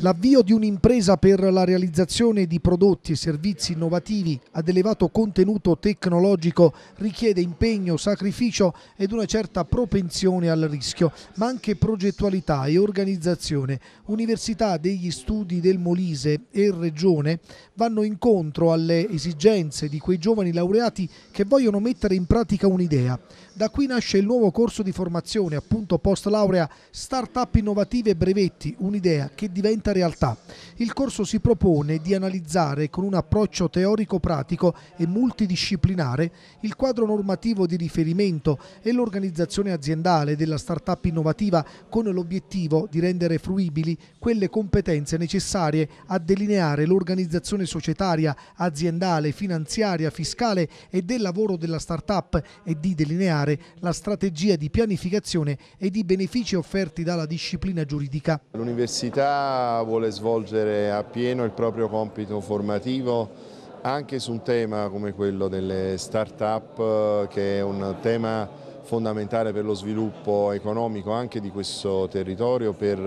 L'avvio di un'impresa per la realizzazione di prodotti e servizi innovativi ad elevato contenuto tecnologico richiede impegno, sacrificio ed una certa propensione al rischio, ma anche progettualità e organizzazione. Università degli Studi del Molise e Regione vanno incontro alle esigenze di quei giovani laureati che vogliono mettere in pratica un'idea. Da qui nasce il nuovo corso di formazione, appunto post laurea, Startup Innovative e Brevetti, un'idea che diventa questa realtà. Il corso si propone di analizzare con un approccio teorico-pratico e multidisciplinare il quadro normativo di riferimento e l'organizzazione aziendale della start-up innovativa con l'obiettivo di rendere fruibili quelle competenze necessarie a delineare l'organizzazione societaria, aziendale, finanziaria, fiscale e del lavoro della start-up e di delineare la strategia di pianificazione e di benefici offerti dalla disciplina giuridica. L'università vuole svolgere appieno il proprio compito formativo anche su un tema come quello delle start-up che è un tema fondamentale per lo sviluppo economico anche di questo territorio, per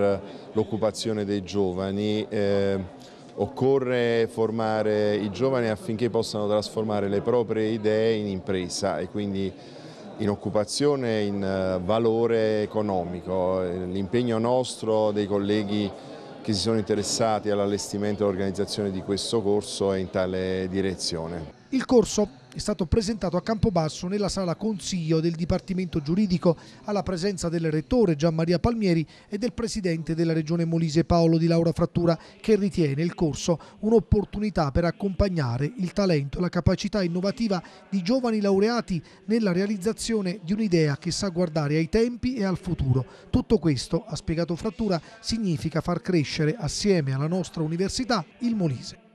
l'occupazione dei giovani. Eh, occorre formare i giovani affinché possano trasformare le proprie idee in impresa e quindi in occupazione, in eh, valore economico. L'impegno nostro dei colleghi che si sono interessati all'allestimento e all'organizzazione di questo corso è in tale direzione. Il corso è stato presentato a Campobasso nella sala consiglio del Dipartimento Giuridico alla presenza del rettore Gianmaria Palmieri e del presidente della Regione Molise Paolo Di Laura Frattura che ritiene il corso un'opportunità per accompagnare il talento e la capacità innovativa di giovani laureati nella realizzazione di un'idea che sa guardare ai tempi e al futuro. Tutto questo, ha spiegato Frattura, significa far crescere assieme alla nostra università il Molise.